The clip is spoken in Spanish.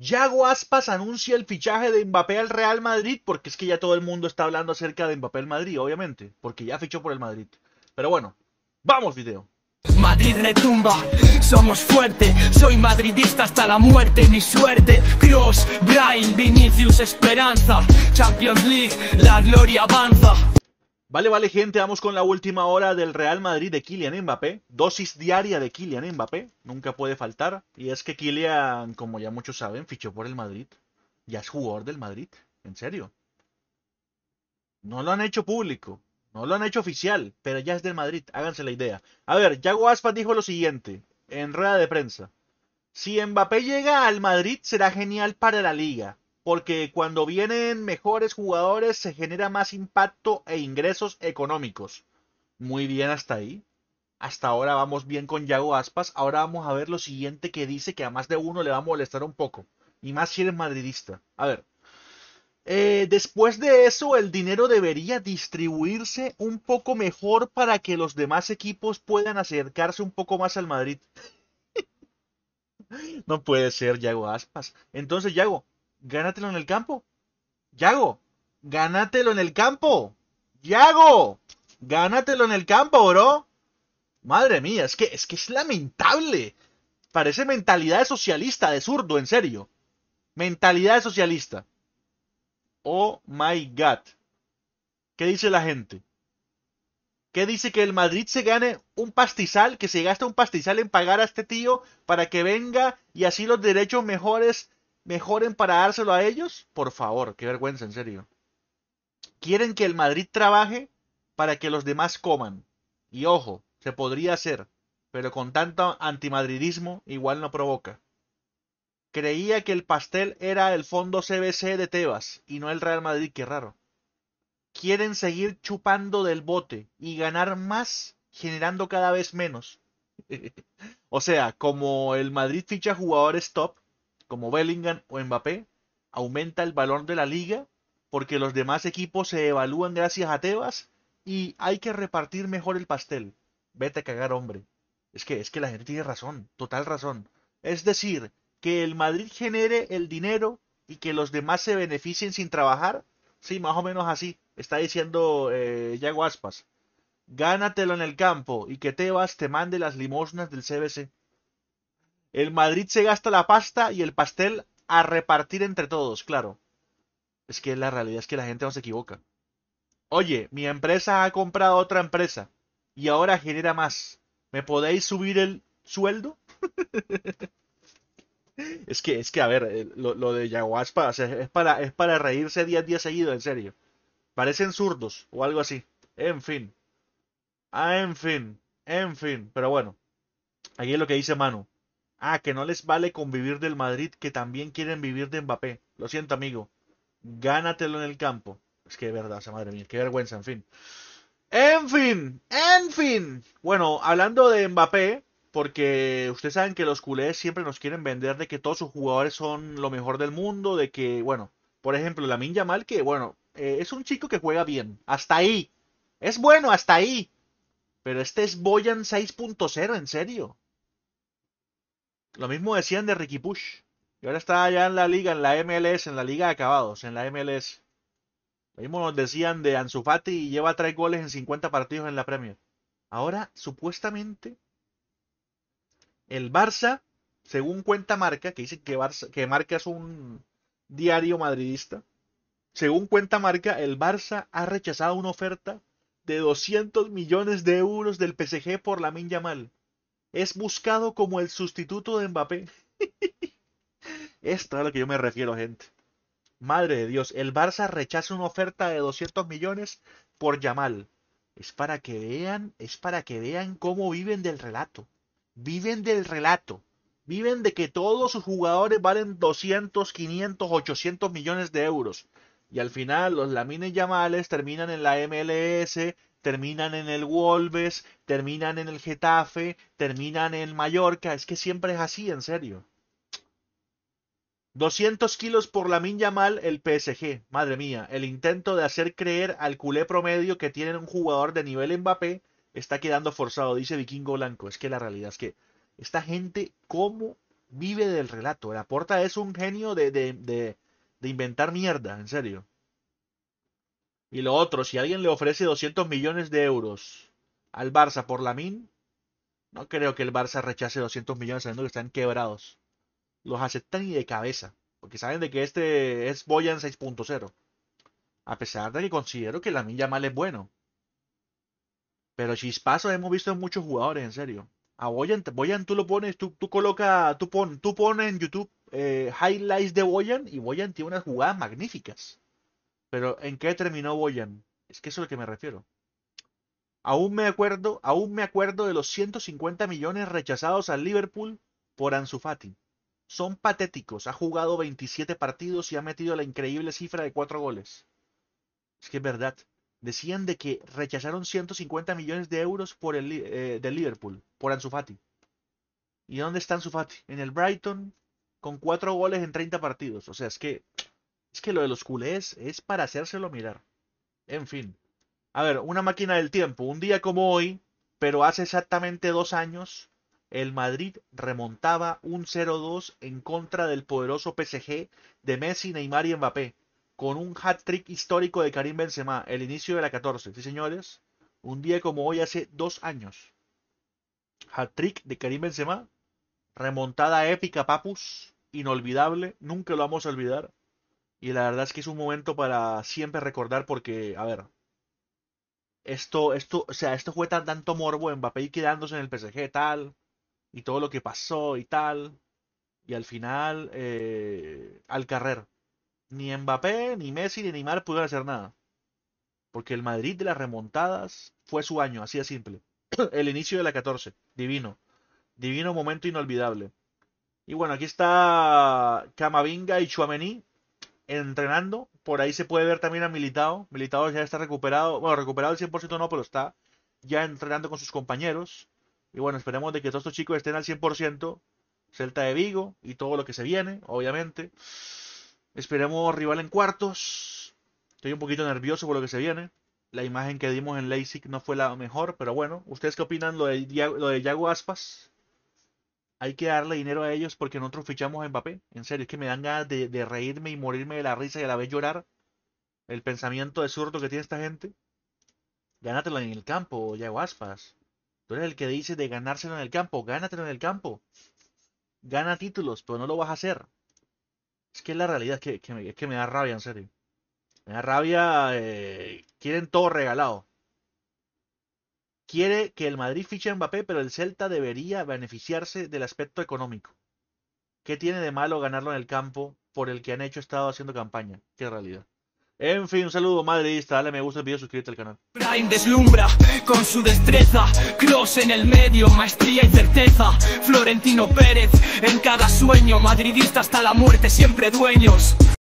Yago Aspas anuncia el fichaje de Mbappé al Real Madrid, porque es que ya todo el mundo está hablando acerca de Mbappé al Madrid, obviamente, porque ya fichó por el Madrid. Pero bueno, vamos video. Madrid retumba, somos fuerte, soy madridista hasta la muerte, mi suerte, Cross, Brain, Vinicius, Esperanza, Champions League, la gloria avanza. Vale, vale, gente, vamos con la última hora del Real Madrid de Kylian Mbappé. Dosis diaria de Kylian Mbappé, nunca puede faltar. Y es que Kylian, como ya muchos saben, fichó por el Madrid. Ya es jugador del Madrid, en serio. No lo han hecho público, no lo han hecho oficial, pero ya es del Madrid, háganse la idea. A ver, Yago Aspas dijo lo siguiente en rueda de prensa. Si Mbappé llega al Madrid será genial para la liga porque cuando vienen mejores jugadores se genera más impacto e ingresos económicos. Muy bien hasta ahí. Hasta ahora vamos bien con Yago Aspas. Ahora vamos a ver lo siguiente que dice que a más de uno le va a molestar un poco. Y más si eres madridista. A ver. Eh, después de eso, el dinero debería distribuirse un poco mejor para que los demás equipos puedan acercarse un poco más al Madrid. no puede ser, Yago Aspas. Entonces, Yago, gánatelo en el campo. Yago, gánatelo en el campo. Yago, gánatelo en el campo, bro. Madre mía, es que es, que es lamentable. Parece mentalidad de socialista, de zurdo, en serio. Mentalidad de socialista. Oh my god. ¿Qué dice la gente? ¿Qué dice que el Madrid se gane un pastizal, que se gasta un pastizal en pagar a este tío para que venga y así los derechos mejores mejoren para dárselo a ellos, por favor, qué vergüenza, en serio. Quieren que el Madrid trabaje para que los demás coman. Y ojo, se podría hacer, pero con tanto antimadridismo igual no provoca. Creía que el pastel era el fondo CBC de Tebas y no el Real Madrid, qué raro. Quieren seguir chupando del bote y ganar más generando cada vez menos. o sea, como el Madrid ficha jugadores top, como Bellingham o Mbappé, aumenta el valor de la liga porque los demás equipos se evalúan gracias a Tebas y hay que repartir mejor el pastel. Vete a cagar, hombre. Es que, es que la gente tiene razón, total razón. Es decir, que el Madrid genere el dinero y que los demás se beneficien sin trabajar. Sí, más o menos así. Está diciendo eh, Yago Gánatelo en el campo y que Tebas te mande las limosnas del CBC. El Madrid se gasta la pasta y el pastel a repartir entre todos, claro. Es que la realidad es que la gente no se equivoca. Oye, mi empresa ha comprado otra empresa y ahora genera más. ¿Me podéis subir el sueldo? es que, es que, a ver, eh, lo, de Yaguaspa es, para, es para reírse 10 días seguido, en serio. Parecen zurdos o algo así. En fin. Ah, en fin. En fin. Pero bueno. Aquí es lo que dice Manu. Ah, que no les vale convivir del Madrid, que también quieren vivir de Mbappé. Lo siento, amigo. Gánatelo en el campo. Es que es verdad, esa madre mía, qué vergüenza, en fin. En fin, en fin. Bueno, hablando de Mbappé, porque ustedes saben que los culés siempre nos quieren vender de que todos sus jugadores son lo mejor del mundo, de que, bueno, por ejemplo, Lamin Mal que bueno, eh, es un chico que juega bien, hasta ahí. Es bueno, hasta ahí. Pero este es Boyan 6.0, en serio. Lo mismo decían de Ricky Push. Y ahora está allá en la liga, en la MLS, en la liga de acabados, en la MLS. Lo mismo nos decían de Anzufati y lleva tres goles en 50 partidos en la Premier. Ahora, supuestamente, el Barça, según cuenta Marca, que dice que, que Marca es un diario madridista, según cuenta Marca, el Barça ha rechazado una oferta de 200 millones de euros del PSG por la Yamal es buscado como el sustituto de Mbappé. Esto es a lo que yo me refiero, gente. Madre de Dios, el Barça rechaza una oferta de 200 millones por Yamal. Es para que vean, es para que vean cómo viven del relato. Viven del relato. Viven de que todos sus jugadores valen 200, 500, 800 millones de euros. Y al final los Lamine Yamales terminan en la MLS, terminan en el Wolves, terminan en el Getafe, terminan en Mallorca. Es que siempre es así, en serio. 200 kilos por la minya mal el PSG. Madre mía, el intento de hacer creer al culé promedio que tienen un jugador de nivel Mbappé está quedando forzado, dice Vikingo Blanco. Es que la realidad es que esta gente, ¿cómo vive del relato? La porta es un genio de, de inventar mierda, en serio. Y lo otro, si alguien le ofrece 200 millones de euros al Barça por Min, no creo que el Barça rechace 200 millones sabiendo que están quebrados. Los aceptan y de cabeza, porque saben de que este es Boyan 6.0. A pesar de que considero que ya mal es bueno. Pero chispazos hemos visto en muchos jugadores, en serio. A Boyan, Boyan tú lo pones, tú, tú colocas, tú, pon, tú pones en YouTube eh, highlights de Boyan y Boyan tiene unas jugadas magníficas. Pero ¿en qué terminó Boyan? Es que eso es lo que me refiero. Aún me acuerdo, aún me acuerdo de los 150 millones rechazados al Liverpool por Ansu Fati. Son patéticos. Ha jugado 27 partidos y ha metido la increíble cifra de 4 goles. Es que es verdad. Decían de que rechazaron 150 millones de euros por el eh, de Liverpool, por Ansu Fati. ¿Y dónde está Ansu Fati? En el Brighton con 4 goles en 30 partidos. O sea, es que es que lo de los culés es para hacérselo mirar. En fin. A ver, una máquina del tiempo. Un día como hoy, pero hace exactamente dos años, el Madrid remontaba un 0-2 en contra del poderoso PSG de Messi, Neymar y Mbappé, con un hat-trick histórico de Karim Benzema, el inicio de la 14. Sí, señores, un día como hoy hace dos años. Hat-trick de Karim Benzema, remontada épica, papus, inolvidable, nunca lo vamos a olvidar. Y la verdad es que es un momento para siempre recordar porque, a ver, esto, esto, o sea, esto fue tan, tanto morbo, Mbappé quedándose en el PSG tal, y todo lo que pasó y tal, y al final, eh, al carrer. Ni Mbappé, ni Messi, ni Neymar pudieron hacer nada. Porque el Madrid de las remontadas fue su año, así de simple. el inicio de la 14, divino. Divino momento inolvidable. Y bueno, aquí está Camavinga y Chuamení entrenando. Por ahí se puede ver también a Militao. Militao ya está recuperado, bueno, recuperado al 100% no, pero está ya entrenando con sus compañeros. Y bueno, esperemos de que todos estos chicos estén al 100%. Celta de Vigo y todo lo que se viene, obviamente. Esperemos rival en cuartos. Estoy un poquito nervioso por lo que se viene. La imagen que dimos en LASIK no fue la mejor, pero bueno, ¿ustedes qué opinan lo de, lo de Yago Aspas? hay que darle dinero a ellos porque nosotros fichamos a Mbappé. En serio, es que me dan ganas de, reírme y morirme de la risa y a la vez llorar. El pensamiento de surto que tiene esta gente. Gánatelo en el campo, ya Aspas. Tú eres el que dice de ganárselo en el campo. Gánatelo en el campo. Gana títulos, pero no lo vas a hacer. Es que la realidad, es que, me, da rabia, en serio. Me da rabia. Eh, quieren todo regalado quiere que el Madrid fiche a Mbappé, pero el Celta debería beneficiarse del aspecto económico. ¿Qué tiene de malo ganarlo en el campo por el que han hecho estado haciendo campaña? Qué realidad. En fin, un saludo madridista, dale me gusta el video, suscríbete al canal. Prime deslumbra con su destreza, cross en el medio, maestría y certeza. Florentino Pérez en cada sueño, madridista hasta la muerte, siempre dueños.